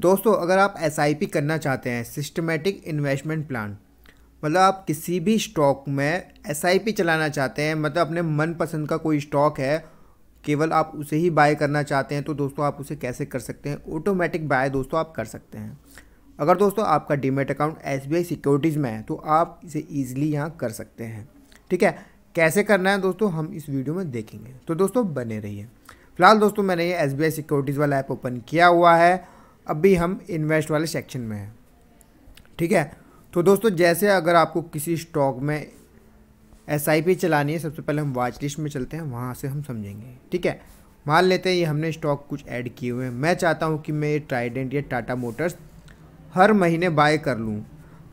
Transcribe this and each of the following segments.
दोस्तों अगर आप एस करना चाहते हैं सिस्टमेटिक इन्वेस्टमेंट प्लान मतलब आप किसी भी स्टॉक में एस चलाना चाहते हैं मतलब अपने मनपसंद का कोई स्टॉक है केवल आप उसे ही बाय करना चाहते हैं तो दोस्तों आप उसे कैसे कर सकते हैं ऑटोमेटिक बाय दोस्तों आप कर सकते हैं अगर दोस्तों आपका डीमेट अकाउंट एस सिक्योरिटीज़ में है तो आप इसे ईजिली यहाँ कर सकते हैं ठीक है कैसे करना है दोस्तों हम इस वीडियो में देखेंगे तो दोस्तों बने रहिए फिलहाल दोस्तों मैंने ये एस सिक्योरिटीज़ वाला ऐप ओपन किया हुआ है अब भी हम इन्वेस्ट वाले सेक्शन में हैं ठीक है तो दोस्तों जैसे अगर आपको किसी स्टॉक में एस चलानी है सबसे पहले हम वाच लिस्ट में चलते हैं वहाँ से हम समझेंगे ठीक है मान लेते हैं ये हमने स्टॉक कुछ ऐड किए हुए हैं मैं चाहता हूँ कि मैं ये ट्राइडेंट या टाटा मोटर्स हर महीने बाय कर लूँ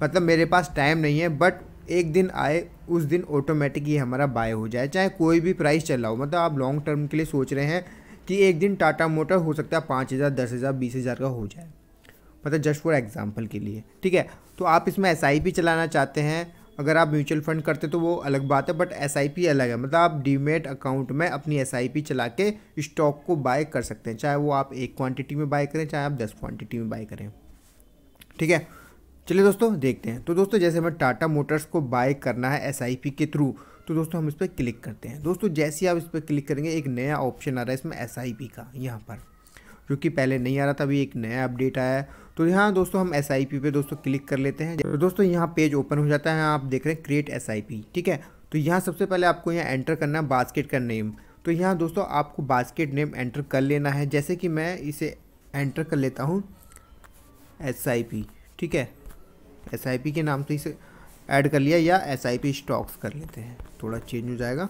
मतलब मेरे पास टाइम नहीं है बट एक दिन आए उस दिन ऑटोमेटिक ये हमारा बाय हो जाए चाहे कोई भी प्राइस चल रहा हो मतलब आप लॉन्ग टर्म के लिए सोच रहे हैं कि एक दिन टाटा मोटर हो सकता है पाँच हज़ार दस हज़ार बीस हज़ार का हो जाए मतलब जस्ट फॉर एग्ज़ाम्पल के लिए ठीक है तो आप इसमें एस आई पी चलाना चाहते हैं अगर आप म्यूचुअल फ़ंड करते तो वो अलग बात है बट एस आई पी अलग है मतलब आप डीमेट अकाउंट में अपनी एस आई पी चला के स्टॉक को बाय कर सकते हैं चाहे वो आप एक क्वांटिटी में बाय करें चाहे आप दस क्वांटिटी में बाय करें ठीक है चलिए दोस्तों देखते हैं तो दोस्तों जैसे हमें टाटा मोटर्स को बाय करना है एस आई पी के थ्रू तो दोस्तों हम इस पर क्लिक करते हैं दोस्तों जैसे ही आप इस पर क्लिक करेंगे एक नया ऑप्शन आ रहा है इसमें एस आई पी का यहाँ पर जो कि पहले नहीं आ रहा था अभी एक नया अपडेट आया है तो यहाँ दोस्तों हम एस आई पी पे दोस्तों क्लिक कर लेते हैं तो दोस्तों यहाँ पेज ओपन हो जाता है आप देख रहे हैं क्रिएट एस आई पी ठीक है तो यहाँ सबसे पहले आपको यहाँ एंटर करना है बास्केट का नेम तो यहाँ दोस्तों आपको बास्केट नेम एंटर कर लेना है जैसे कि मैं इसे एंटर कर लेता हूँ एस आई पी ठीक है एस आई पी के नाम से इसे ऐड कर लिया या एस आई पी स्टॉक्स कर लेते हैं थोड़ा चेंज हो जाएगा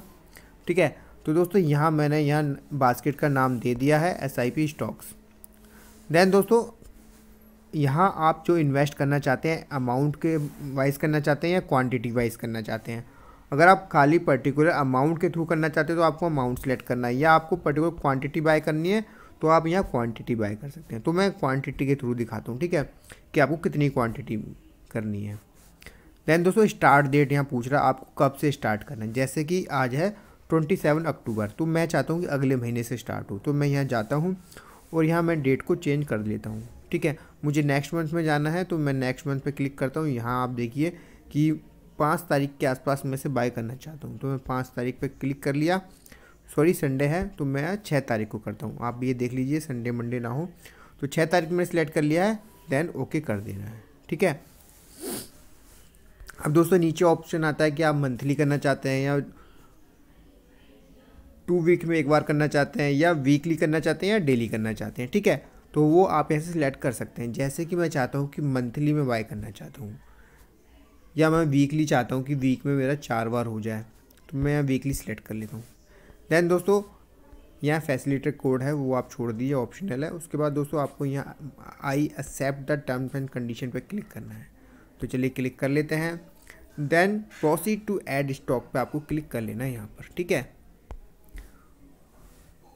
ठीक है तो दोस्तों यहाँ मैंने यहाँ बास्केट का नाम दे दिया है S I P stocks then दोस्तों यहाँ आप जो इन्वेस्ट करना चाहते हैं अमाउंट के वाइज करना चाहते हैं या क्वांटिटी वाइज करना चाहते हैं अगर आप खाली पर्टिकुलर अमाउंट के थ्रू करना चाहते हैं तो आपको अमाउंट सेलेक्ट करना है या आपको पर्टिकुलर क्वांटिटी बाय करनी है तो आप यहाँ क्वांटिटी बाय कर सकते हैं तो मैं क्वांटिटी के थ्रू दिखाता हूँ ठीक है कि आपको कितनी क्वांटिटी करनी है देन दोस्तों स्टार्ट डेट यहाँ पूछ रहा है आपको कब से स्टार्ट करना है जैसे कि आज है ट्वेंटी सेवन अक्टूबर तो मैं चाहता हूँ कि अगले महीने से स्टार्ट हो तो मैं यहाँ जाता हूँ और यहाँ मैं डेट को चेंज कर लेता हूँ ठीक है मुझे नेक्स्ट मंथ में जाना है तो मैं नेक्स्ट मंथ पर क्लिक करता हूँ यहाँ आप देखिए कि पाँच तारीख के आसपास मैं से बाय करना चाहता हूँ तो मैं पाँच तारीख पर क्लिक कर लिया सॉरी संडे है तो मैं छः तारीख को करता हूँ आप ये देख लीजिए संडे मंडे ना हो तो छः तारीख मैंने सेलेक्ट कर लिया है देन ओके कर देना है ठीक है अब दोस्तों नीचे ऑप्शन आता है कि आप मंथली करना चाहते हैं या टू वीक में एक बार करना चाहते हैं या वीकली करना चाहते हैं या डेली करना चाहते हैं ठीक है तो वो आप यहाँ से सिलेक्ट कर सकते हैं जैसे कि मैं चाहता हूँ कि मंथली में बाय करना चाहता हूँ या मैं वीकली चाहता हूँ कि वीक में मेरा चार बार हो जाए तो मैं यहाँ वीकली सिलेक्ट कर लेता हूँ देन दोस्तों यहाँ फैसिलिटर कोड है वो आप छोड़ दीजिए ऑप्शनल है उसके बाद दोस्तों आपको यहाँ I accept the terms and condition पर क्लिक करना है तो चलिए क्लिक कर लेते हैं then proceed to add stock पे आपको क्लिक कर लेना है यहाँ पर ठीक है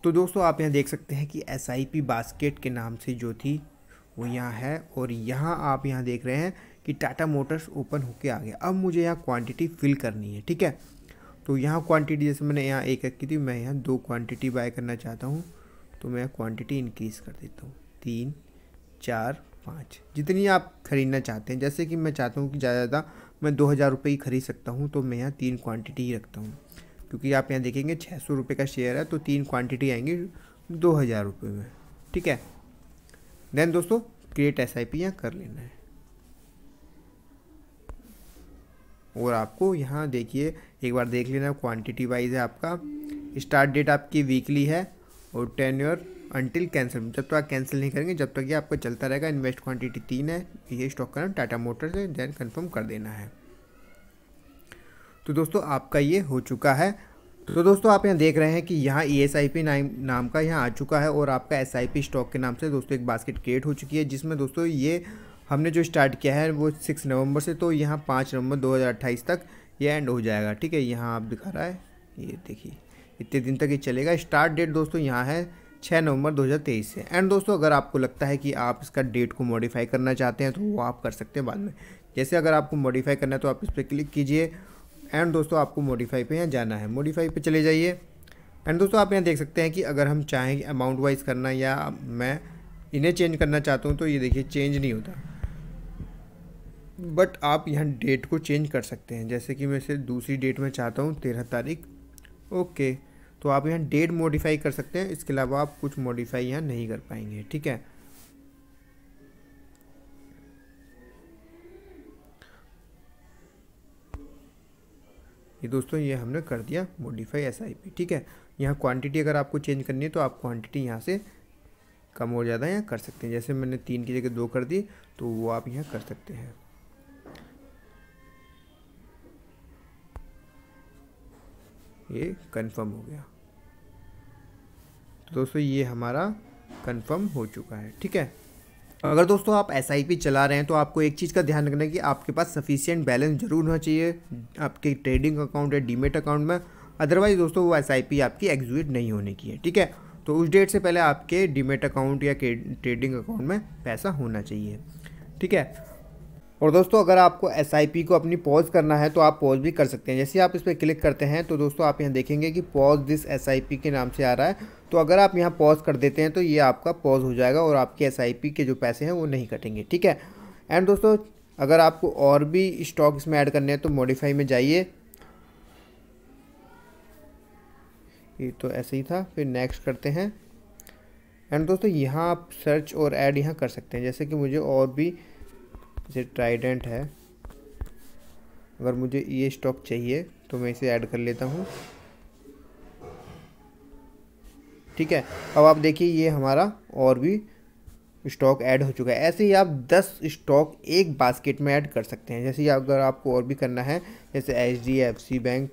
तो दोस्तों आप यहाँ देख सकते हैं कि एस आई पी बास्केट के नाम से जो थी वो यहाँ है और यहाँ आप यहाँ देख रहे हैं कि टाटा मोटर्स ओपन होके आ गया अब मुझे यहाँ क्वांटिटी फिल करनी है ठीक है तो यहाँ क्वांटिटी जैसे मैंने यहाँ एक रखी थी मैं यहाँ दो क्वांटिटी बाय करना चाहता हूँ तो मैं क्वांटिटी इंक्रीज़ कर देता हूँ तीन चार पाँच जितनी आप खरीदना चाहते हैं जैसे कि मैं चाहता हूँ कि ज़्यादा ज़्यादा मैं दो हज़ार रुपये ही खरीद सकता हूँ तो मैं यहाँ तीन क्वांटिटी ही रखता हूँ क्योंकि आप यहाँ देखेंगे छः सौ रुपये का शेयर है तो तीन क्वांटिटी आएंगी दो हज़ार रुपये में ठीक है देन दोस्तों क्रिएट एस आई पी यहाँ कर लेना है और आपको यहाँ देखिए एक बार देख लेना क्वान्टिटी वाइज है आपका स्टार्ट डेट आपकी वीकली है और टेन अनटिल कैंसिल जब तक तो आप कैंसिल नहीं करेंगे जब तक ये आपको चलता रहेगा इन्वेस्ट क्वांटिटी तीन है ये स्टॉक का नाम टाटा मोटर्स है देन कन्फर्म कर देना है तो दोस्तों आपका ये हो चुका है तो दोस्तों आप यहाँ देख रहे हैं कि यहाँ ई एस आई पी नाम नाम का यहाँ आ चुका है और आपका एस आई पी स्टॉक के नाम से दोस्तों एक बास्केट क्रिएट हो चुकी है जिसमें दोस्तों ये हमने जो स्टार्ट किया है वो सिक्स नवंबर से तो यहाँ पाँच नवंबर 2028 तक ये एंड हो जाएगा ठीक है यहाँ आप दिखा रहा है ये देखिए इतने दिन तक ये चलेगा स्टार्ट डेट दोस्तों यहाँ है छः नवंबर 2023 से एंड दोस्तों अगर आपको लगता है कि आप इसका डेट को मॉडिफाई करना चाहते हैं तो वो आप कर सकते हैं बाद में जैसे अगर आपको मॉडिफाई करना है तो आप इस पर क्लिक कीजिए एंड दोस्तों आपको मॉडिफाई पे यहाँ जाना है मॉडिफाई पे चले जाइए एंड दोस्तों आप यहाँ देख सकते हैं कि अगर हम चाहें अमाउंट वाइज करना या मैं इन्हें चेंज करना चाहता हूँ तो ये देखिए चेंज नहीं होता बट आप यहाँ डेट को चेंज कर सकते हैं जैसे कि मैं इसे दूसरी डेट में चाहता हूँ तेरह तारीख ओके तो आप यहाँ डेट मॉडिफाई कर सकते हैं इसके अलावा आप कुछ मॉडिफाई यहाँ नहीं कर पाएंगे ठीक है ये दोस्तों ये हमने कर दिया मॉडिफाई एस आई पी ठीक है यहाँ क्वांटिटी अगर आपको चेंज करनी है तो आप क्वांटिटी यहाँ से कम और ज़्यादा यहाँ कर सकते हैं जैसे मैंने तीन की जगह दो कर दी तो वो आप यहाँ कर सकते हैं ये कंफर्म हो गया तो दोस्तों ये हमारा कंफर्म हो चुका है ठीक है अगर दोस्तों आप एस चला रहे हैं तो आपको एक चीज़ का ध्यान रखना है कि आपके पास सफिशियंट बैलेंस जरूर होना चाहिए आपके ट्रेडिंग अकाउंट या डीमेट अकाउंट में अदरवाइज़ दोस्तों वो एस आपकी एग्जीक्यूट नहीं होने की है ठीक है तो उस डेट से पहले आपके डीमेट अकाउंट या ट्रेडिंग अकाउंट में पैसा होना चाहिए ठीक है और दोस्तों अगर आपको एस को अपनी पॉज करना है तो आप पॉज भी कर सकते हैं जैसे आप इस पर क्लिक करते हैं तो दोस्तों आप यहाँ देखेंगे कि पॉज दिस एस के नाम से आ रहा है तो अगर आप यहाँ पॉज कर देते हैं तो ये आपका पॉज हो जाएगा और आपके एस के जो पैसे हैं वो नहीं कटेंगे ठीक है एंड दोस्तों अगर आपको और भी स्टॉक इसमें ऐड करने हैं तो मॉडिफाई में जाइए ये तो ऐसे ही था फिर नेक्स्ट करते हैं एंड दोस्तों यहाँ आप सर्च और ऐड यहाँ कर सकते हैं जैसे कि मुझे और भी जैसे ट्राइडेंट है अगर मुझे ये स्टॉक चाहिए तो मैं इसे ऐड कर लेता हूँ ठीक है अब आप देखिए ये हमारा और भी स्टॉक ऐड हो चुका है ऐसे ही आप 10 स्टॉक एक बास्केट में ऐड कर सकते हैं जैसे अगर आपको और भी करना है जैसे H D F C bank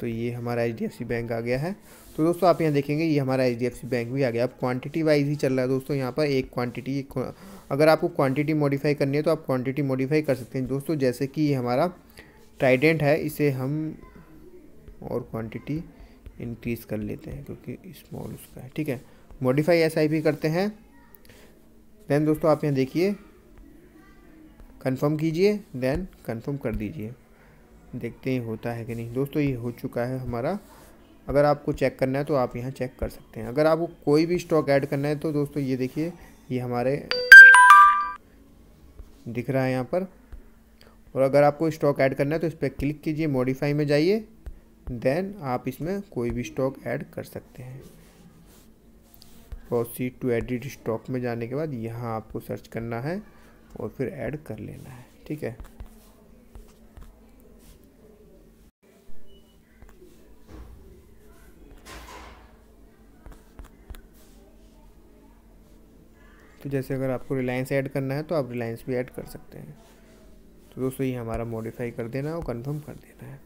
तो ये हमारा H D F C bank आ गया है तो दोस्तों आप यहाँ देखेंगे ये हमारा एच बैंक भी आ गया अब क्वांटिटी वाइज ही चल रहा है दोस्तों यहाँ पर एक क्वांटिटी अगर आपको क्वांटिटी मॉडिफाई करनी है तो आप क्वांटिटी मॉडिफाई कर सकते हैं दोस्तों जैसे कि ये हमारा ट्राइडेंट है इसे हम और क्वांटिटी इंक्रीज़ कर लेते हैं क्योंकि स्मॉल उसका है ठीक है मॉडिफाई एस आई पी करते हैं देन दोस्तों आप यहाँ देखिए कन्फर्म कीजिए देन कन्फर्म कर दीजिए देखते हैं होता है कि नहीं दोस्तों ये हो चुका है हमारा अगर आपको चेक करना है तो आप यहाँ चेक कर सकते हैं अगर आपको कोई भी स्टॉक ऐड करना है तो दोस्तों ये देखिए ये हमारे दिख रहा है यहाँ पर और अगर आपको स्टॉक ऐड करना है तो इस पर क्लिक कीजिए मॉडिफाई में जाइए देन आप इसमें कोई भी स्टॉक ऐड कर सकते हैं प्रोसीड टू एडिट स्टॉक में जाने के बाद यहाँ आपको सर्च करना है और फिर ऐड कर लेना है ठीक है तो जैसे अगर आपको रिलायंस ऐड करना है तो आप रिलायंस भी ऐड कर सकते हैं तो दोस्तों ये हमारा मॉडिफाई कर देना है और कन्फर्म कर देना है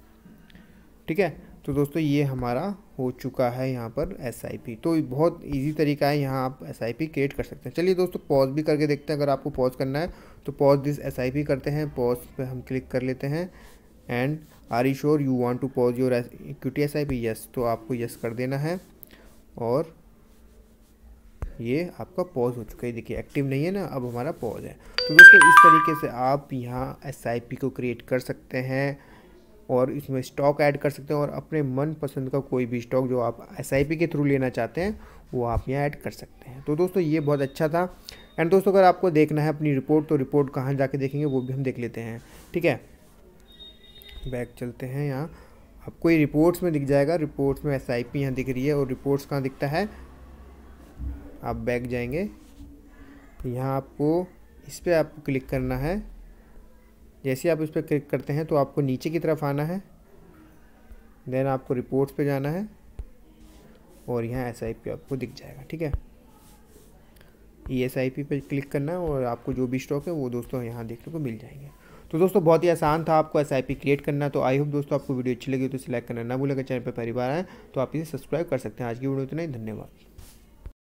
ठीक है तो दोस्तों ये हमारा हो चुका है यहाँ पर एस तो बहुत इजी तरीका है यहाँ आप एस क्रिएट कर सकते हैं चलिए दोस्तों पॉज भी करके देखते हैं अगर आपको पॉज करना है तो पॉज दिस एस करते हैं पॉज पर हम क्लिक कर लेते हैं and are you sure you want to pause your QT S I P yes तो आपको यस कर देना है और ये आपका पॉज हो चुका है देखिए एक्टिव नहीं है ना अब हमारा पॉज है तो दोस्तों इस तरीके से आप यहाँ एस को क्रिएट कर सकते हैं और इसमें स्टॉक ऐड कर सकते हैं और अपने मनपसंद का कोई भी स्टॉक जो आप एस के थ्रू लेना चाहते हैं वो आप यहाँ ऐड कर सकते हैं तो दोस्तों ये बहुत अच्छा था एंड दोस्तों अगर आपको देखना है अपनी रिपोर्ट तो रिपोर्ट कहाँ जाके देखेंगे वो भी हम देख लेते हैं ठीक है बैक चलते हैं यहाँ आपको ये रिपोर्ट्स में दिख जाएगा रिपोर्ट्स में एस आई पी यहाँ दिख रही है और रिपोर्ट्स कहाँ दिखता है आप बैक जाएंगे यहाँ आपको इस पर आपको क्लिक करना है जैसे आप इस पर क्लिक करते हैं तो आपको नीचे की तरफ आना है देन आपको रिपोर्ट्स पे जाना है और यहाँ एस आई पी आपको दिख जाएगा ठीक है ई एस आई पी पर क्लिक करना है और आपको जो भी स्टॉक है वो दोस्तों यहाँ देखने को मिल जाएंगे तो दोस्तों बहुत ही आसान था आपको एस आई पी क्रिएट करना तो आई होप दोस्तों आपको वीडियो अच्छी लगी तो इसे लाइक करना ना भूलेगा चैनल पर परिवार आए तो आप इसे सब्सक्राइब कर सकते हैं आज की वीडियो इतना ही धन्यवाद